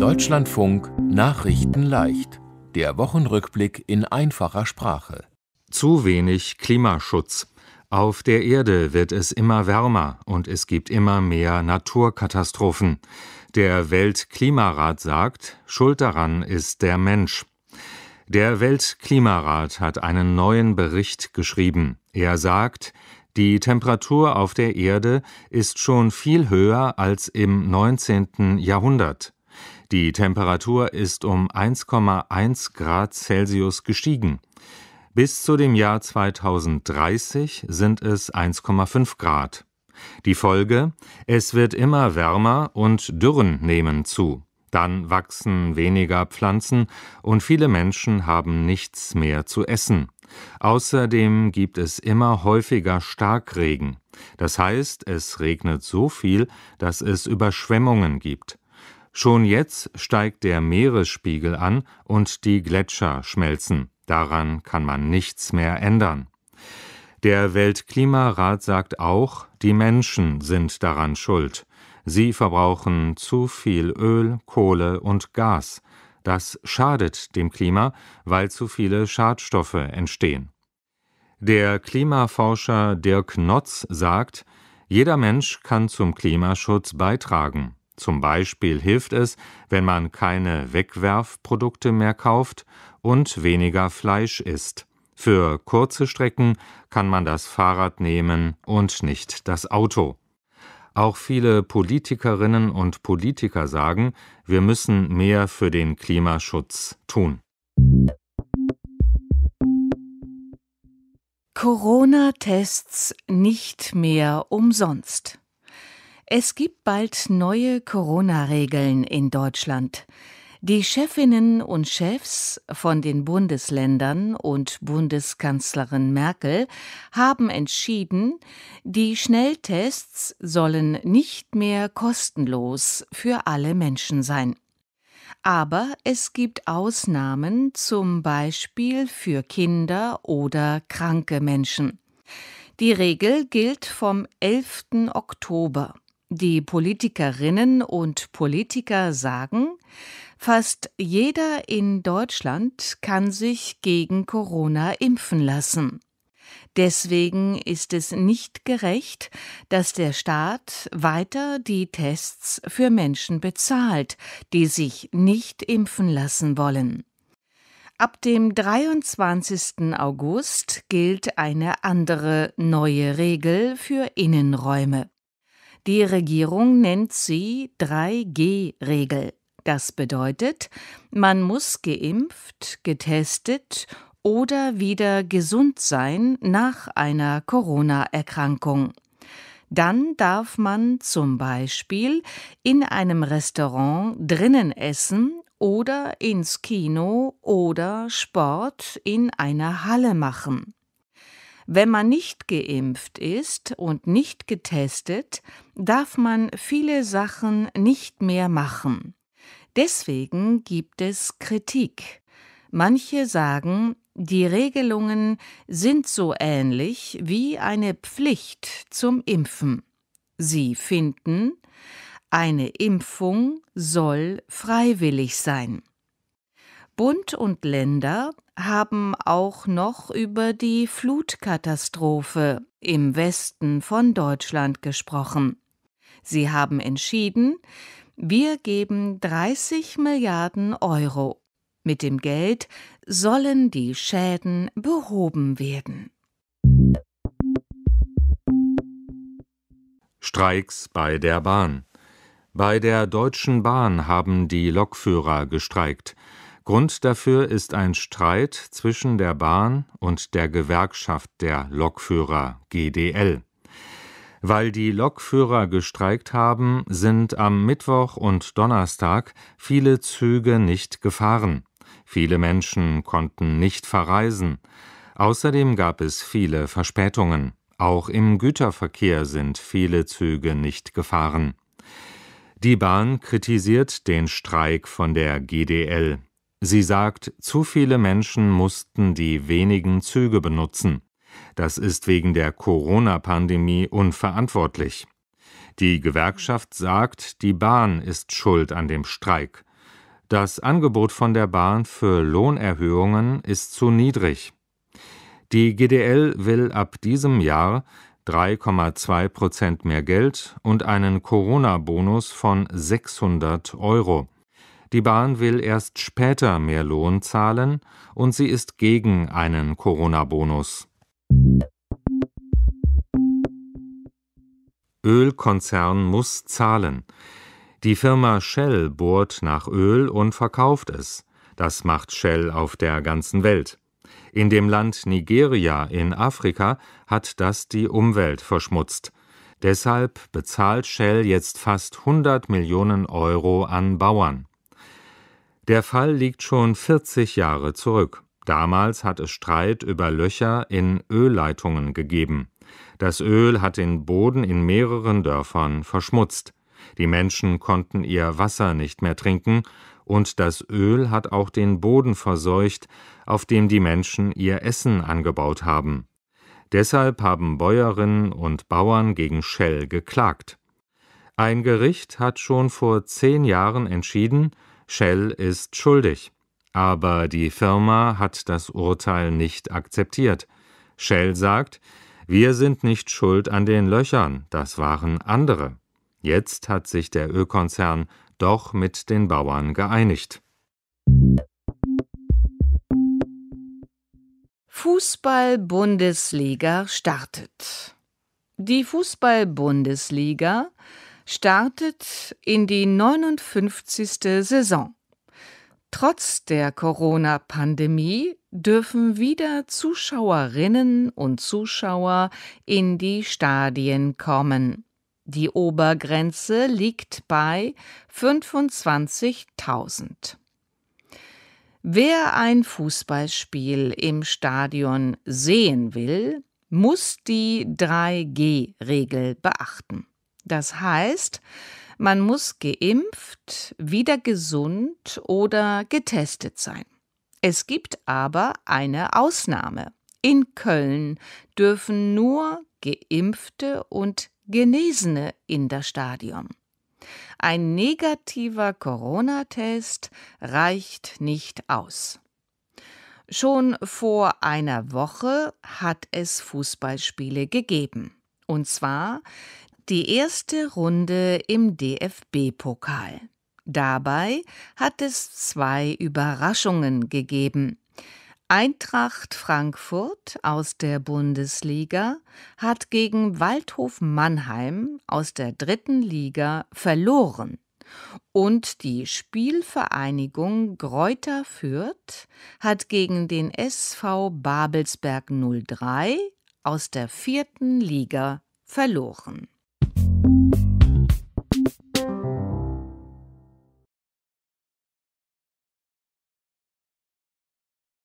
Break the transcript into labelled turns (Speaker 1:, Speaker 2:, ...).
Speaker 1: Deutschlandfunk Nachrichten leicht. Der Wochenrückblick in einfacher Sprache. Zu wenig Klimaschutz. Auf der Erde wird es immer wärmer und es gibt immer mehr Naturkatastrophen. Der Weltklimarat sagt, Schuld daran ist der Mensch. Der Weltklimarat hat einen neuen Bericht geschrieben. Er sagt, die Temperatur auf der Erde ist schon viel höher als im 19. Jahrhundert. Die Temperatur ist um 1,1 Grad Celsius gestiegen. Bis zu dem Jahr 2030 sind es 1,5 Grad. Die Folge? Es wird immer wärmer und Dürren nehmen zu. Dann wachsen weniger Pflanzen und viele Menschen haben nichts mehr zu essen. Außerdem gibt es immer häufiger Starkregen. Das heißt, es regnet so viel, dass es Überschwemmungen gibt. Schon jetzt steigt der Meeresspiegel an und die Gletscher schmelzen. Daran kann man nichts mehr ändern. Der Weltklimarat sagt auch, die Menschen sind daran schuld. Sie verbrauchen zu viel Öl, Kohle und Gas. Das schadet dem Klima, weil zu viele Schadstoffe entstehen. Der Klimaforscher Dirk Notz sagt, jeder Mensch kann zum Klimaschutz beitragen. Zum Beispiel hilft es, wenn man keine Wegwerfprodukte mehr kauft und weniger Fleisch isst. Für kurze Strecken kann man das Fahrrad nehmen und nicht das Auto. Auch viele Politikerinnen und Politiker sagen, wir müssen mehr für den Klimaschutz tun.
Speaker 2: Corona-Tests nicht mehr umsonst. Es gibt bald neue Corona-Regeln in Deutschland. Die Chefinnen und Chefs von den Bundesländern und Bundeskanzlerin Merkel haben entschieden, die Schnelltests sollen nicht mehr kostenlos für alle Menschen sein. Aber es gibt Ausnahmen, zum Beispiel für Kinder oder kranke Menschen. Die Regel gilt vom 11. Oktober. Die Politikerinnen und Politiker sagen, fast jeder in Deutschland kann sich gegen Corona impfen lassen. Deswegen ist es nicht gerecht, dass der Staat weiter die Tests für Menschen bezahlt, die sich nicht impfen lassen wollen. Ab dem 23. August gilt eine andere neue Regel für Innenräume. Die Regierung nennt sie 3G-Regel. Das bedeutet, man muss geimpft, getestet oder wieder gesund sein nach einer Corona-Erkrankung. Dann darf man zum Beispiel in einem Restaurant drinnen essen oder ins Kino oder Sport in einer Halle machen. Wenn man nicht geimpft ist und nicht getestet, darf man viele Sachen nicht mehr machen. Deswegen gibt es Kritik. Manche sagen, die Regelungen sind so ähnlich wie eine Pflicht zum Impfen. Sie finden, eine Impfung soll freiwillig sein. Bund und Länder haben auch noch über die Flutkatastrophe im Westen von Deutschland gesprochen. Sie haben entschieden, wir geben 30 Milliarden Euro. Mit dem Geld sollen die Schäden behoben werden.
Speaker 1: Streiks bei der Bahn. Bei der Deutschen Bahn haben die Lokführer gestreikt. Grund dafür ist ein Streit zwischen der Bahn und der Gewerkschaft der Lokführer GDL. Weil die Lokführer gestreikt haben, sind am Mittwoch und Donnerstag viele Züge nicht gefahren. Viele Menschen konnten nicht verreisen. Außerdem gab es viele Verspätungen. Auch im Güterverkehr sind viele Züge nicht gefahren. Die Bahn kritisiert den Streik von der GDL. Sie sagt, zu viele Menschen mussten die wenigen Züge benutzen. Das ist wegen der Corona-Pandemie unverantwortlich. Die Gewerkschaft sagt, die Bahn ist schuld an dem Streik. Das Angebot von der Bahn für Lohnerhöhungen ist zu niedrig. Die GDL will ab diesem Jahr 3,2 Prozent mehr Geld und einen Corona-Bonus von 600 Euro. Die Bahn will erst später mehr Lohn zahlen und sie ist gegen einen Corona-Bonus. Ölkonzern muss zahlen. Die Firma Shell bohrt nach Öl und verkauft es. Das macht Shell auf der ganzen Welt. In dem Land Nigeria in Afrika hat das die Umwelt verschmutzt. Deshalb bezahlt Shell jetzt fast 100 Millionen Euro an Bauern. Der Fall liegt schon 40 Jahre zurück. Damals hat es Streit über Löcher in Ölleitungen gegeben. Das Öl hat den Boden in mehreren Dörfern verschmutzt. Die Menschen konnten ihr Wasser nicht mehr trinken, und das Öl hat auch den Boden verseucht, auf dem die Menschen ihr Essen angebaut haben. Deshalb haben Bäuerinnen und Bauern gegen Shell geklagt. Ein Gericht hat schon vor zehn Jahren entschieden, Shell ist schuldig. Aber die Firma hat das Urteil nicht akzeptiert. Shell sagt, wir sind nicht schuld an den Löchern, das waren andere. Jetzt hat sich der Ölkonzern doch mit den Bauern geeinigt.
Speaker 2: Fußball-Bundesliga startet. Die Fußball-Bundesliga startet in die 59. Saison. Trotz der Corona-Pandemie dürfen wieder Zuschauerinnen und Zuschauer in die Stadien kommen. Die Obergrenze liegt bei 25.000. Wer ein Fußballspiel im Stadion sehen will, muss die 3G-Regel beachten. Das heißt, man muss geimpft, wieder gesund oder getestet sein. Es gibt aber eine Ausnahme. In Köln dürfen nur geimpfte und Genesene in das Stadion. Ein negativer Corona-Test reicht nicht aus. Schon vor einer Woche hat es Fußballspiele gegeben. Und zwar die erste Runde im DFB-Pokal. Dabei hat es zwei Überraschungen gegeben. Eintracht Frankfurt aus der Bundesliga hat gegen Waldhof Mannheim aus der dritten Liga verloren. Und die Spielvereinigung Greuter Fürth hat gegen den SV Babelsberg 03 aus der vierten Liga verloren.